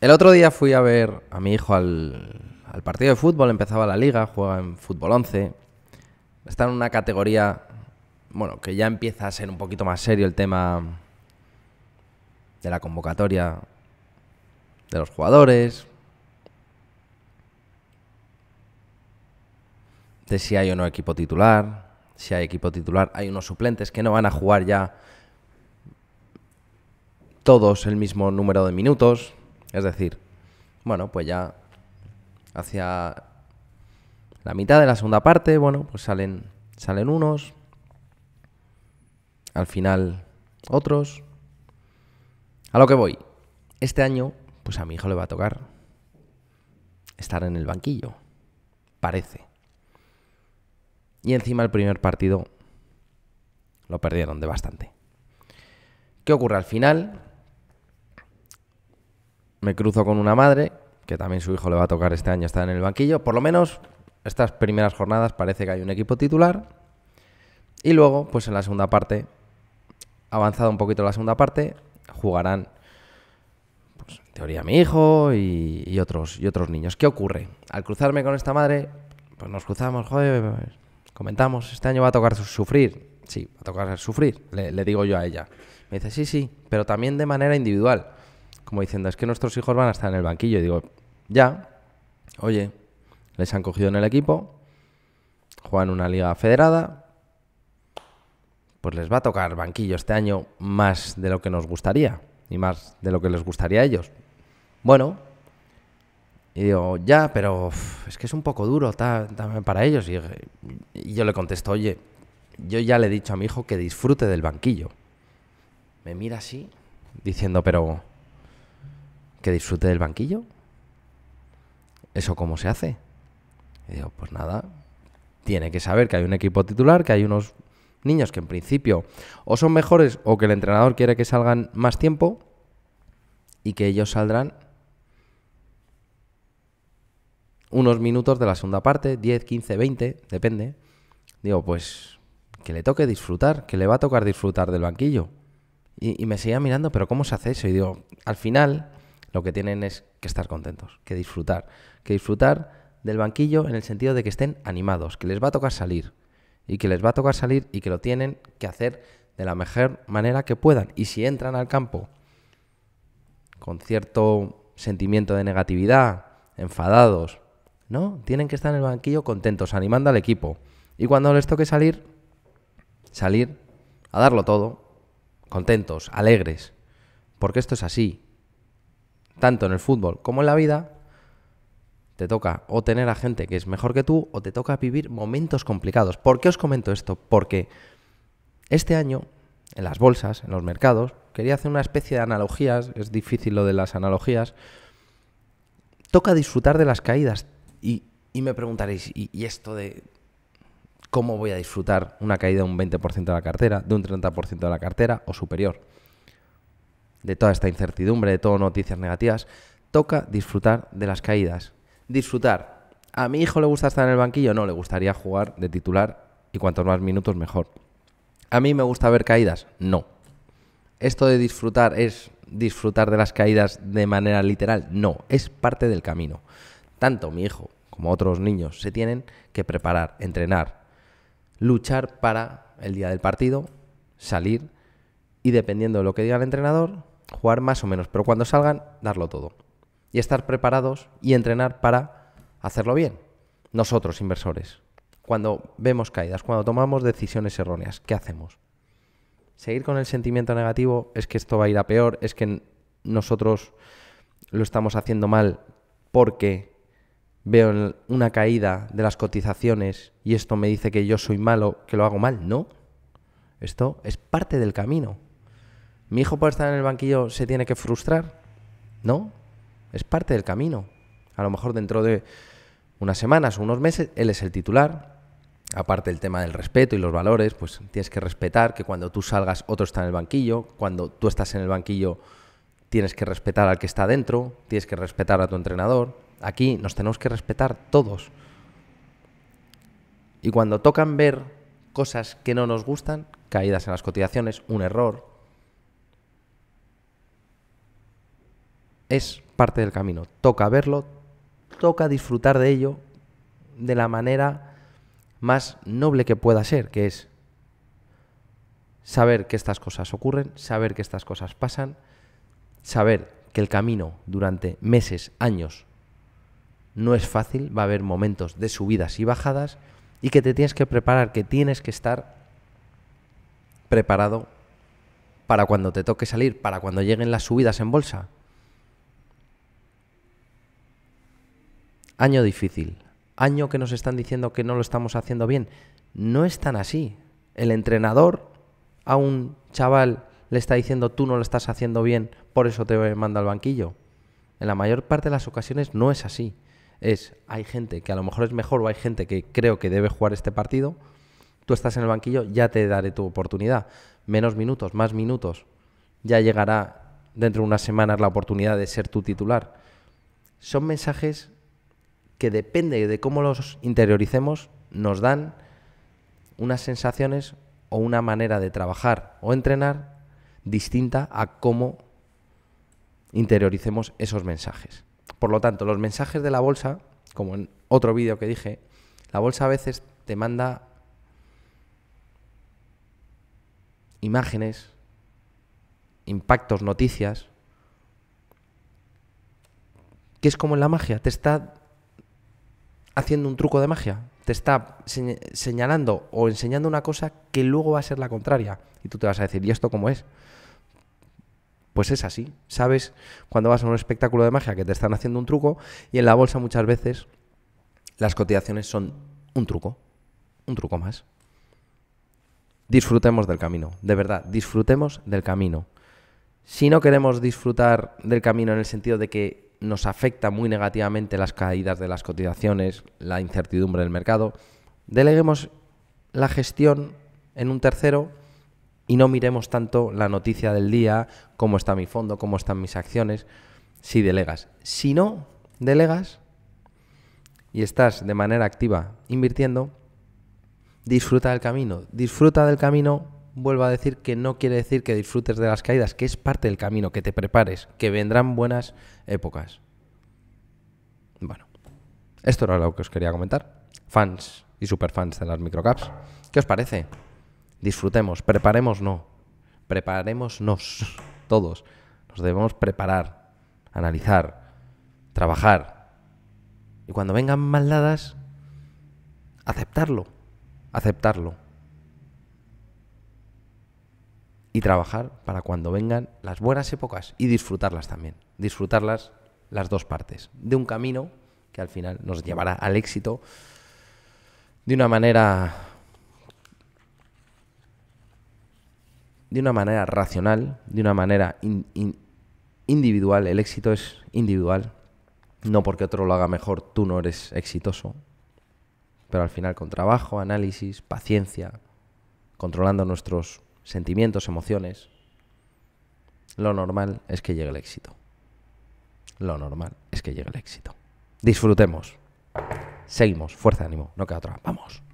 El otro día fui a ver a mi hijo al, partido de fútbol, empezaba la liga, juega en fútbol 11. Está en una categoría, bueno, que ya empieza a ser un poquito más serio el tema de la convocatoria de los jugadores, de si hay o no equipo titular, si hay equipo titular, hay unos suplentes que no van a jugar ya todos el mismo número de minutos. Es decir, bueno, pues ya hacia la mitad de la segunda parte, bueno, pues salen, salen unos, al final otros. A lo que voy, este año, pues a mi hijo le va a tocar estar en el banquillo, parece. Y encima el primer partido lo perdieron de bastante. ¿Qué ocurre al final? me cruzo con una madre, que también su hijo le va a tocar este año estar en el banquillo. Por lo menos estas primeras jornadas parece que hay un equipo titular. Y luego, pues en la segunda parte, avanzado un poquito la segunda parte, jugarán, pues, en teoría, mi hijo y, otros, y otros niños. ¿Qué ocurre? Al cruzarme con esta madre, pues nos cruzamos, joder, comentamos, este año va a tocar sufrir. Sí, va a tocar sufrir, le, le digo yo a ella. Me dice, sí, sí, pero también de manera individual como diciendo, es que nuestros hijos van a estar en el banquillo. Y digo, ya, oye, les han cogido en el equipo, juegan una liga federada, pues les va a tocar banquillo este año más de lo que nos gustaría y más de lo que les gustaría a ellos. Bueno, y digo, ya, pero es que es un poco duro también para ellos. Y, y yo le contesto, oye, yo ya le he dicho a mi hijo que disfrute del banquillo. Me mira así, diciendo, pero que disfrute del banquillo. ¿Eso cómo se hace? Y digo, pues nada, tiene que saber que hay un equipo titular, que hay unos niños que en principio o son mejores o que el entrenador quiere que salgan más tiempo y que ellos saldrán unos minutos de la segunda parte, 10, 15, 20, depende. Digo, pues que le toque disfrutar, que le va a tocar disfrutar del banquillo. Y, me seguía mirando, pero ¿cómo se hace eso? Y digo, al final lo que tienen es que estar contentos, que disfrutar, que disfrutar del banquillo en el sentido de que estén animados, que les va a tocar salir y que les va a tocar salir y que lo tienen que hacer de la mejor manera que puedan. Y si entran al campo con cierto sentimiento de negatividad, enfadados, ¿no? Tienen que estar en el banquillo contentos, animando al equipo. Y cuando les toque salir, salir a darlo todo, contentos, alegres, porque esto es así tanto en el fútbol como en la vida, te toca o tener a gente que es mejor que tú o te toca vivir momentos complicados. ¿Por qué os comento esto? Porque este año, en las bolsas, en los mercados, quería hacer una especie de analogías, es difícil lo de las analogías, toca disfrutar de las caídas. Y, me preguntaréis, ¿y, ¿y esto de cómo voy a disfrutar una caída de un 20% de la cartera, de un 30% de la cartera o superior? de toda esta incertidumbre, de todo noticias negativas, toca disfrutar de las caídas. Disfrutar. ¿A mi hijo le gusta estar en el banquillo? No, le gustaría jugar de titular y cuantos más minutos mejor. ¿A mí me gusta ver caídas? No. ¿Esto de disfrutar es disfrutar de las caídas de manera literal? No, es parte del camino. Tanto mi hijo como otros niños se tienen que preparar, entrenar, luchar para el día del partido, salir y dependiendo de lo que diga el entrenador, jugar más o menos, pero cuando salgan, darlo todo. Y estar preparados y entrenar para hacerlo bien. Nosotros, inversores, cuando vemos caídas, cuando tomamos decisiones erróneas, ¿qué hacemos? Seguir con el sentimiento negativo es que esto va a ir a peor, es que nosotros lo estamos haciendo mal porque veo una caída de las cotizaciones y esto me dice que yo soy malo, que lo hago mal. No, esto es parte del camino. ¿Mi hijo por estar en el banquillo se tiene que frustrar? No, es parte del camino. A lo mejor dentro de unas semanas o unos meses él es el titular. Aparte del tema del respeto y los valores, pues tienes que respetar que cuando tú salgas otro está en el banquillo, cuando tú estás en el banquillo tienes que respetar al que está dentro, tienes que respetar a tu entrenador. Aquí nos tenemos que respetar todos. Y cuando tocan ver cosas que no nos gustan, caídas en las cotizaciones, un error, es parte del camino. Toca verlo, toca disfrutar de ello de la manera más noble que pueda ser, que es saber que estas cosas ocurren, saber que estas cosas pasan, saber que el camino durante meses, años, no es fácil, va a haber momentos de subidas y bajadas y que te tienes que preparar, que tienes que estar preparado para cuando te toque salir, para cuando lleguen las subidas en bolsa, año difícil, año que nos están diciendo que no lo estamos haciendo bien. No es tan así. El entrenador a un chaval le está diciendo tú no lo estás haciendo bien, por eso te manda al banquillo. En la mayor parte de las ocasiones no es así. Es, hay gente que a lo mejor es mejor o hay gente que creo que debe jugar este partido, tú estás en el banquillo, ya te daré tu oportunidad. Menos minutos, más minutos. Ya llegará dentro de unas semanas la oportunidad de ser tu titular. Son mensajes que depende de cómo los interioricemos, nos dan unas sensaciones o una manera de trabajar o entrenar distinta a cómo interioricemos esos mensajes. Por lo tanto, los mensajes de la bolsa, como en otro vídeo que dije, la bolsa a veces te manda imágenes, impactos, noticias, que es como en la magia, te está haciendo un truco de magia. Te está señalando o enseñando una cosa que luego va a ser la contraria. Y tú te vas a decir, ¿y esto cómo es? Pues es así. Sabes cuando vas a un espectáculo de magia que te están haciendo un truco y en la bolsa muchas veces las cotizaciones son un truco, un truco más. Disfrutemos del camino, de verdad, disfrutemos del camino. Si no queremos disfrutar del camino en el sentido de que nos afecta muy negativamente las caídas de las cotizaciones, la incertidumbre del mercado, deleguemos la gestión en un tercero y no miremos tanto la noticia del día, cómo está mi fondo, cómo están mis acciones, si delegas. Si no delegas y estás de manera activa invirtiendo, disfruta del camino, disfruta del camino vuelvo a decir que no quiere decir que disfrutes de las caídas, que es parte del camino, que te prepares, que vendrán buenas épocas. Bueno, esto era lo que os quería comentar. Fans y superfans de las microcaps. ¿Qué os parece? Disfrutemos, preparemos no. Preparémonos todos. Nos debemos preparar, analizar, trabajar. Y cuando vengan maldadas, aceptarlo. Aceptarlo y trabajar para cuando vengan las buenas épocas y disfrutarlas también, disfrutarlas las dos partes, de un camino que al final nos llevará al éxito de una manera de una manera racional, de una manera individual, el éxito es individual, no porque otro lo haga mejor, tú no eres exitoso, pero al final con trabajo, análisis, paciencia, controlando nuestros sentimientos, emociones, lo normal es que llegue el éxito. Lo normal es que llegue el éxito. Disfrutemos. Seguimos. Fuerza, ánimo. No queda otra. Vamos.